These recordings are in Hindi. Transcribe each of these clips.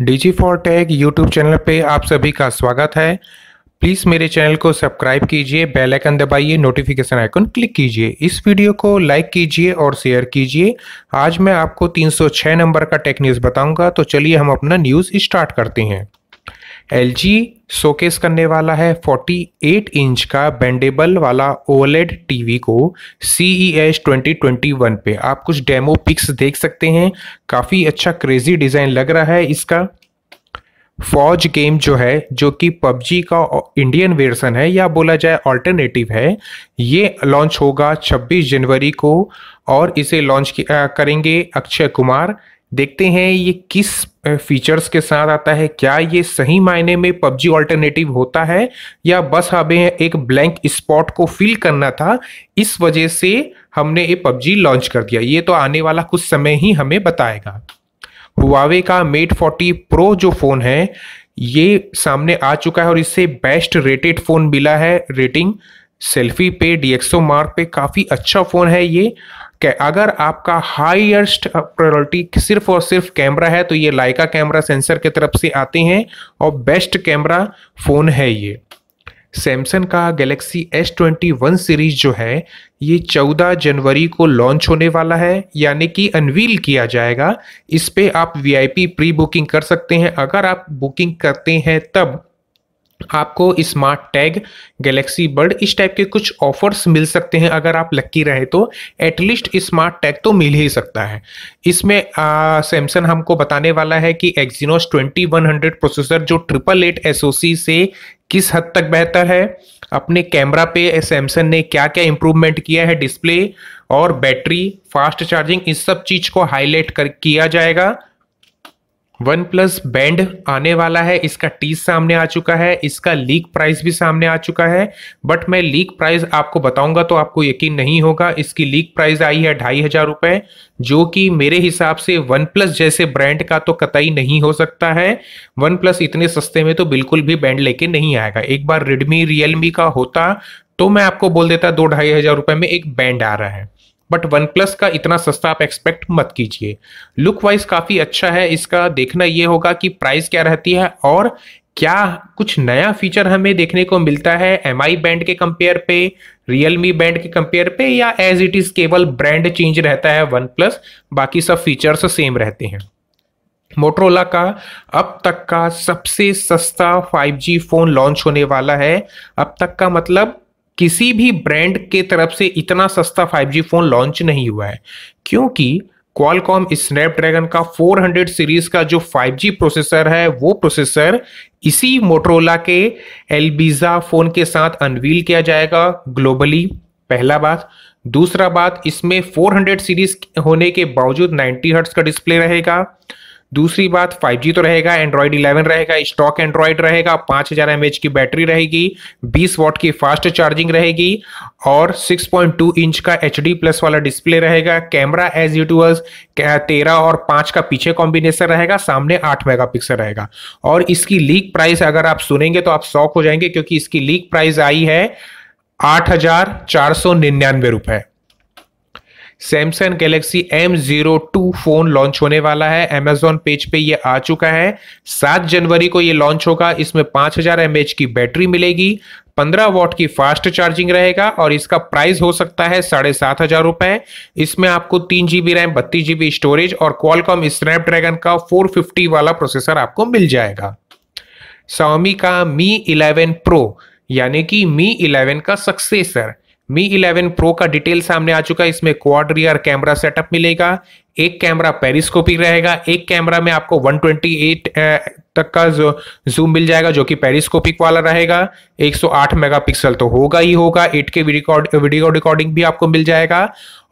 DG for tech YouTube channel पे आप सभी का स्वागत है प्लीज़ मेरे चैनल को सब्सक्राइब कीजिए बेल आइकन दबाइए नोटिफिकेशन आइकन क्लिक कीजिए इस वीडियो को लाइक कीजिए और शेयर कीजिए आज मैं आपको 306 नंबर का टेक न्यूज़ बताऊंगा तो चलिए हम अपना न्यूज़ स्टार्ट करते हैं एल जी शोकेस करने वाला है 48 इंच का बेंडेबल वाला ओलेड टीवी को C E S twenty twenty पे आप कुछ डेमो पिक्स देख सकते हैं काफ़ी अच्छा क्रेजी डिज़ाइन लग रहा है इसका फौज गेम जो है जो कि पबजी का इंडियन वर्सन है या बोला जाए ऑल्टरनेटिव है ये लॉन्च होगा 26 जनवरी को और इसे लॉन्च करेंगे अक्षय कुमार देखते हैं ये किस फीचर्स के साथ आता है क्या ये सही मायने में पबजी ऑल्टरनेटिव होता है या बस हमें एक ब्लैंक स्पॉट को फिल करना था इस वजह से हमने ये पबजी लॉन्च कर दिया ये तो आने वाला कुछ समय ही हमें बताएगा हुआवे का मेट 40 प्रो जो फ़ोन है ये सामने आ चुका है और इससे बेस्ट रेटेड फ़ोन मिला है रेटिंग सेल्फी पे डीएक्सो मार्क पे काफ़ी अच्छा फ़ोन है ये अगर आपका हाईएस्ट प्रायोरिटी सिर्फ और सिर्फ कैमरा है तो ये लाइका कैमरा सेंसर की तरफ से आते हैं और बेस्ट कैमरा फ़ोन है ये सैमसंग का Galaxy S twenty one series जो है ये चौदह जनवरी को लॉन्च होने वाला है यानी कि अनवील किया जाएगा इस पर आप वीआईपी प्री बुकिंग कर सकते हैं अगर आप बुकिंग करते हैं तब आपको स्मार्ट टैग गैलेक्सी बर्ड इस टाइप के कुछ ऑफर्स मिल सकते हैं अगर आप लक्की रहे तो एटलीस्ट स्मार्ट टैग तो मिल ही सकता है इसमें सैमसंग हमको बताने वाला है कि एक्जीनोस 2100 प्रोसेसर जो ट्रिपल एट एस से किस हद तक बेहतर है अपने कैमरा पे सैमसंग ने क्या क्या इम्प्रूवमेंट किया है डिस्प्ले और बैटरी फास्ट चार्जिंग इस सब चीज़ को हाईलाइट कर किया जाएगा वन प्लस बैंड आने वाला है इसका टीस सामने आ चुका है इसका लीक प्राइस भी सामने आ चुका है बट मैं लीक प्राइस आपको बताऊंगा तो आपको यकीन नहीं होगा इसकी लीक प्राइस आई है ढाई हजार रुपए जो कि मेरे हिसाब से वन प्लस जैसे ब्रांड का तो कतई नहीं हो सकता है वन प्लस इतने सस्ते में तो बिल्कुल भी बैंड लेके नहीं आएगा एक बार रेडमी रियलमी का होता तो मैं आपको बोल देता दो ढाई हजार रुपए में एक बैंड आ रहा है बट वन प्लस का इतना सस्ता आप एक्सपेक्ट मत कीजिए लुक वाइज काफ़ी अच्छा है इसका देखना ये होगा कि प्राइस क्या रहती है और क्या कुछ नया फीचर हमें देखने को मिलता है एम आई बैंड के कंपेयर पे रियल मी बैंड के कंपेयर पे या एज इट इज़ केवल ब्रांड चेंज रहता है वन प्लस बाकी सब फीचर्स सेम रहते हैं मोटरोला का अब तक का सबसे सस्ता 5G फ़ोन लॉन्च होने वाला है अब तक का मतलब किसी भी ब्रांड के तरफ से इतना सस्ता 5G फोन लॉन्च नहीं हुआ है क्योंकि क्वालकॉम स्नैपड्रैगन का 400 सीरीज का जो 5G प्रोसेसर है वो प्रोसेसर इसी मोटरोला के एलबीजा फोन के साथ अनवील किया जाएगा ग्लोबली पहला बात दूसरा बात इसमें 400 सीरीज होने के बावजूद 90 हर्ट्स का डिस्प्ले रहेगा दूसरी बात 5G तो रहेगा एंड्रॉयड 11 रहेगा स्टॉक एंड्रॉयड रहेगा 5000 हजार एम की बैटरी रहेगी 20 वॉट की फास्ट चार्जिंग रहेगी और 6.2 इंच का एच प्लस वाला डिस्प्ले रहेगा कैमरा एज यूटूअर्स तेरह और पांच का पीछे कॉम्बिनेशन रहेगा सामने आठ मेगा रहेगा और इसकी लीक प्राइस अगर आप सुनेंगे तो आप शौक हो जाएंगे क्योंकि इसकी लीक प्राइस आई है आठ हजार चार सौ निन्यानवे रुपए Samsung Galaxy M zero two phone launch होने वाला है अमेजोन पेज पे ये आ चुका है सात जनवरी को ये लॉन्च होगा इसमें पांच हजार एच की बैटरी मिलेगी पंद्रह वॉट की फास्ट चार्जिंग रहेगा और इसका प्राइस हो सकता है साढ़े सात हजार रुपए इसमें आपको तीन जीबी रैम बत्तीस जीबी स्टोरेज और क्वालकॉम स्नैपड्रैगन का फोर फिफ्टी वाला प्रोसेसर आपको मिल जाएगा स्वामी का मी इलेवन प्रो यानी कि मी इलेवन का सक्सेसर मी 11 प्रो का डिटेल सामने आ चुका है इसमें क्वाड रियर कैमरा सेटअप मिलेगा एक कैमरा पेरिस्कोपिक रहेगा एक कैमरा में आपको 128 तक का जो जूम मिल जाएगा जो कि पेरिस्कोपिक वाला रहेगा 108 मेगापिक्सल तो होगा ही होगा 8K रिकॉर्ड वीडियो रिकॉर्डिंग भी आपको मिल जाएगा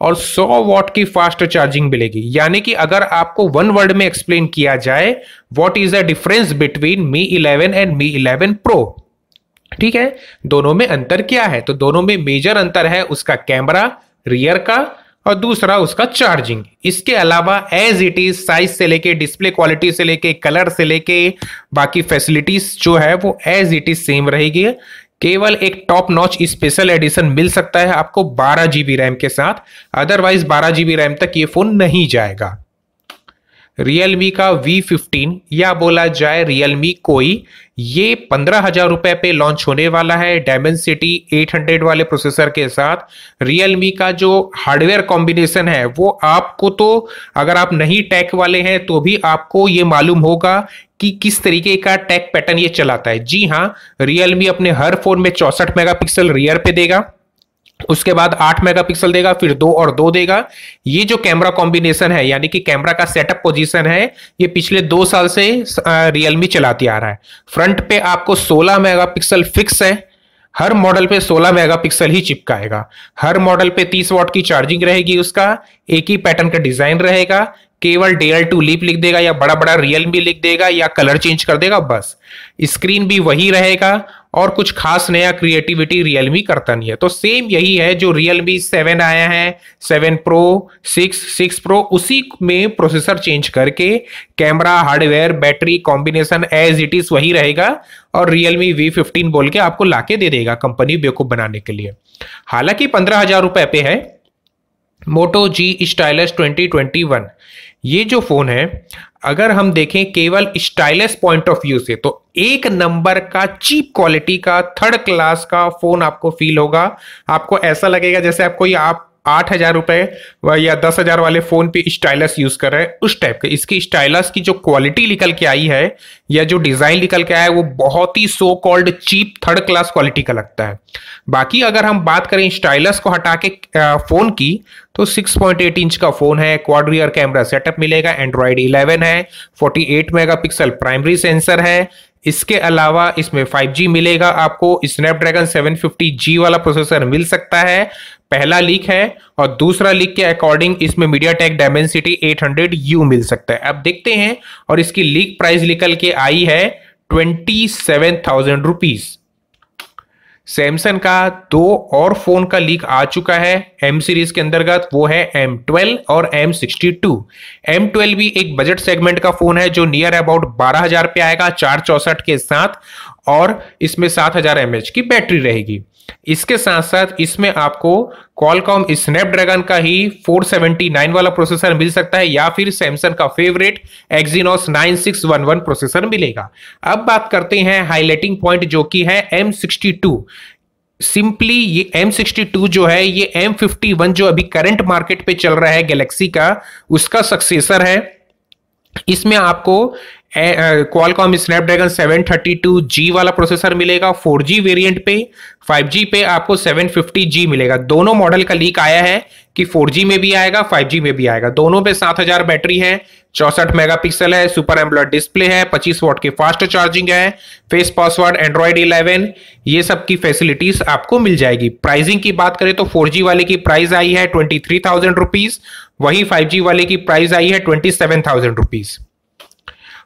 और 100 वॉट की फास्ट चार्जिंग मिलेगी यानी कि अगर आपको वन वर्ड में एक्सप्लेन किया जाए what is the difference between Mi eleven and Mi eleven pro ठीक है दोनों में अंतर क्या है तो दोनों में मेजर अंतर है उसका कैमरा रियर का और दूसरा उसका चार्जिंग इसके अलावा एज इट इज साइज से लेके डिस्प्ले क्वालिटी से लेके कलर से लेके बाकी फैसिलिटीज जो है वो एज इट इज सेम रहेगी केवल एक टॉप नॉच स्पेशल एडिशन मिल सकता है आपको बारह जीबी रैम के साथ अदरवाइज बारह जीबी रैम तक ये फोन नहीं जाएगा रियलमी का V15 या बोला जाए Realme कोई ये पंद्रह हजार रुपए पे लॉन्च होने वाला है डायमंड सिटी एट वाले प्रोसेसर के साथ रियलमी का जो हार्डवेयर कॉम्बिनेशन है वो आपको तो अगर आप नहीं टैक वाले हैं तो भी आपको ये मालूम होगा कि किस तरीके का टैक पैटर्न ये चलाता है जी हाँ रियलमी अपने हर फोन में चौसठ मेगापिक्सल रियर पे देगा उसके बाद आठ मेगापिक्सल देगा फिर दो और दो देगा ये जो कैमरा कॉम्बिनेशन है यानी कि कैमरा का सेटअप पोजीशन है ये पिछले दो साल से रियलमी चलाती आ रहा है फ्रंट पे आपको 16 मेगापिक्सल फिक्स है हर मॉडल पे 16 मेगापिक्सल ही चिपकाएगा हर मॉडल पे 30 वॉट की चार्जिंग रहेगी उसका एक ही पैटर्न का डिजाइन रहेगा केवल डेयर टू लिप लिख देगा या बड़ा बड़ा रियल लिख देगा या कलर चेंज कर देगा बस स्क्रीन भी वही रहेगा और कुछ खास नया क्रिएटिविटी रियलमी करता नहीं है तो सेम यही है जो रियलमी सेवन आया है seven pro six six pro उसी में प्रोसेसर चेंज करके camera hardware battery combination as it is वही रहेगा और रियलमी वी फिफ्टीन बोल के आपको लाके दे देगा कंपनी बेकूफ बनाने के लिए हालांकि पंद्रह हजार रुपए पे है Moto G stylus twenty twenty one ये जो फोन है अगर हम देखें केवल स्टाइलिश पॉइंट ऑफ व्यू से तो एक नंबर का चीप क्वालिटी का थर्ड क्लास का फोन आपको फील होगा आपको ऐसा लगेगा जैसे आपको ये आप आठ हजार रुपए या दस हजार वाले फ़ोन पे स्टाइलस यूज़ कर रहे हैं उस टाइप के इसकी स्टाइलस की जो क्वालिटी निकल के आई है या जो डिज़ाइन निकल के आया है वो बहुत ही so called cheap third class quality का लगता है बाकी अगर हम बात करें स्टाइलस को हटा के फ़ोन की तो 6.8 इंच का फ़ोन है क्वाड्रियर कैमरा सेटअप मिलेगा एंड्रॉयड 11 है 48 मेगापिक्सल प्राइमरी सेंसर है इसके अलावा इसमें 5G मिलेगा आपको स्नैपड्रैगन 750G वाला प्रोसेसर मिल सकता है पहला लीक है और दूसरा लीक के अकॉर्डिंग इसमें MediaTek Dimensity eight hundred U मिल सकता है अब देखते हैं और इसकी लीक प्राइस निकल के आई है twenty seven thousand rupees Samsung का दो और फोन का लीक आ चुका है एम सीरीज के अंतर्गत वो है एम ट्वेल्व और M sixty two M twelve भी एक बजट सेगमेंट का फोन है जो नियर अबाउट बारह हजार पे आएगा चार चौसठ के साथ और इसमें सात हजार एमएच की बैटरी रहेगी इसके साथ साथ इसमें आपको कॉलकॉम स्नैपड्रैगन का ही 479 वाला प्रोसेसर मिल सकता है या फिर सैमसंग का फेवरेट एक्जीनोस 9611 प्रोसेसर मिलेगा अब बात करते हैं हाईलाइटिंग पॉइंट जो कि है M62 सिंपली ये M62 जो है ये M51 जो अभी करंट मार्केट पे चल रहा है गैलेक्सी का उसका सक्सेसर है इसमें आपको क्वालकॉम स्नैपड्रैगन 732G वाला प्रोसेसर मिलेगा 4G वेरिएंट पे 5G पे आपको 750G मिलेगा दोनों मॉडल का लीक आया है कि 4G में भी आएगा 5G में भी आएगा दोनों पे 7000 बैटरी है चौसठ मेगापिक्सल है सुपर एम्ब्लॉड डिस्प्ले है 25 वॉट की फास्ट चार्जिंग है फेस पासवर्ड एंड्रॉयड 11 ये सब की फैसिलिटीज आपको मिल जाएगी प्राइसिंग की बात करें तो 4G वाले की प्राइस आई है twenty three thousand rupees five 5G वाले की प्राइस आई है twenty seven thousand rupees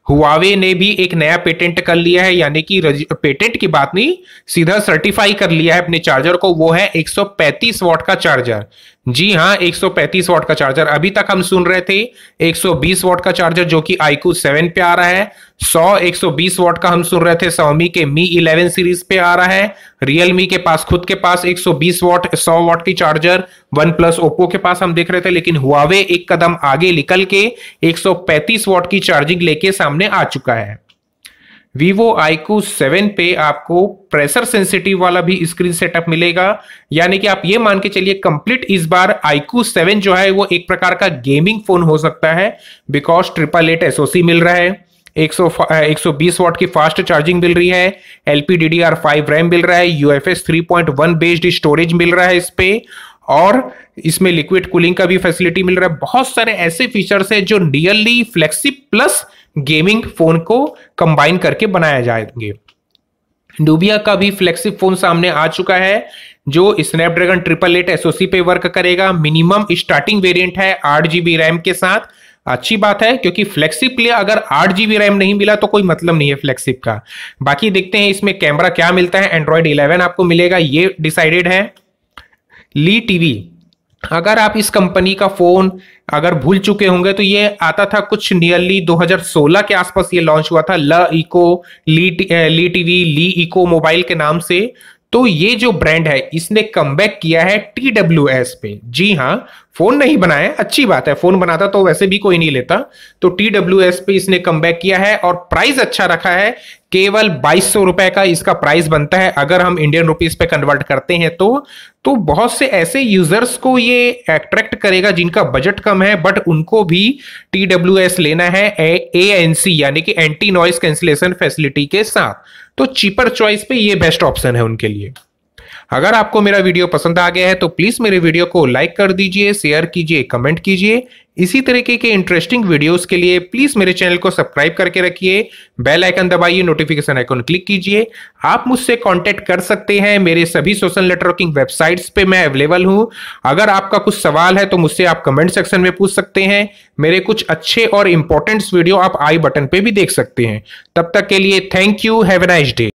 Huawei ने भी एक नया पेटेंट कर लिया है यानी कि पेटेंट की बात नहीं सीधा सर्टिफाई कर लिया है अपने चार्जर को वो है 135 वॉट का चार्जर जी हाँ 135 वॉट का चार्जर अभी तक हम सुन रहे थे 120 वॉट का चार्जर जो कि आईकू 7 पे आ रहा है 100 120 वॉट का हम सुन रहे थे सौमी के मी 11 सीरीज पे आ रहा है रियलमी के पास खुद के पास 120 वॉट 100 वॉट की चार्जर वन प्लस ओप्पो के पास हम देख रहे थे लेकिन हुआवे एक कदम आगे निकल के 135 वॉट की चार्जिंग लेके सामने आ चुका है Vivo IQ7 पे आपको प्रेशर सेंसिटिव वाला भी स्क्रीन सेटअप मिलेगा यानी कि आप ये मान के चलिए कंप्लीट इस बार आईकू जो है वो एक प्रकार का गेमिंग फोन हो सकता है बिकॉज ट्रिपल एट एसओसी मिल रहा है 120 वॉट की फास्ट चार्जिंग मिल रही है L P D D R five RAM मिल रहा है U F S three point one based storage मिल रहा है इस पे और इसमें लिक्विड कूलिंग का भी फैसिलिटी मिल रहा है बहुत सारे ऐसे फीचर्स हैं जो nearly flexi plus gaming phone को कंबाइन करके बनाया जाएंगे डूबिया का भी फ्लेक्सिप फोन सामने आ चुका है जो स्नैपड्रैगन ट्रिपल एट एसओसी पे वर्क करेगा मिनिमम स्टार्टिंग वेरिएंट है आठ जीबी रैम के साथ अच्छी बात है क्योंकि फ्लेक्सिप के लिए अगर आठ जीबी रैम नहीं मिला तो कोई मतलब नहीं है फ्लेक्सिप का बाकी देखते हैं इसमें कैमरा क्या मिलता है एंड्रॉयड इलेवन आपको मिलेगा ये डिसाइडेड है ली टीवी अगर आप इस कंपनी का फोन अगर भूल चुके होंगे तो ये आता था कुछ नियरली 2016 के आसपास ये लॉन्च हुआ था ल इको ली LeTV LeEco mobile के नाम से तो ये जो ब्रांड है इसने कम किया है टी पे जी हाँ फोन तो- नहीं बनाए अच्छी बात है फोन बनाता तो वैसे भी कोई नहीं लेता तो टी डब्ल्यू एस पे इसने कम बैक किया है और प्राइस अच्छा रखा है केवल बाईस सौ रुपए का इसका प्राइस बनता है अगर हम इंडियन रुपीस पे कन्वर्ट करते हैं तो तो बहुत से ऐसे यूजर्स को ये अट्रैक्ट करेगा जिनका बजट कम है बट उनको भी टी डब्ल्यू एस लेना है ए एन सी यानी कि एंटी नॉइस कैंसिलेशन फैसिलिटी के साथ तो चीपर चॉइस पे ये बेस्ट ऑप्शन है उनके लिए अगर आपको मेरा वीडियो पसंद आ गया है तो प्लीज मेरे वीडियो को लाइक कर दीजिए शेयर कीजिए कमेंट कीजिए इसी तरीके के इंटरेस्टिंग वीडियोस के लिए प्लीज मेरे चैनल को सब्सक्राइब करके रखिए बेल आइकन दबाइए नोटिफिकेशन आइकन क्लिक कीजिए आप मुझसे कांटेक्ट कर सकते हैं मेरे सभी सोशल नेटवर्किंग वेबसाइट्स पे मैं अवेलेबल हूं अगर आपका कुछ सवाल है तो मुझसे आप कमेंट सेक्शन में पूछ सकते हैं मेरे कुछ अच्छे और इंपॉर्टेंट वीडियो आप आई बटन पर भी देख सकते हैं तब तक के लिए thank you have a nice day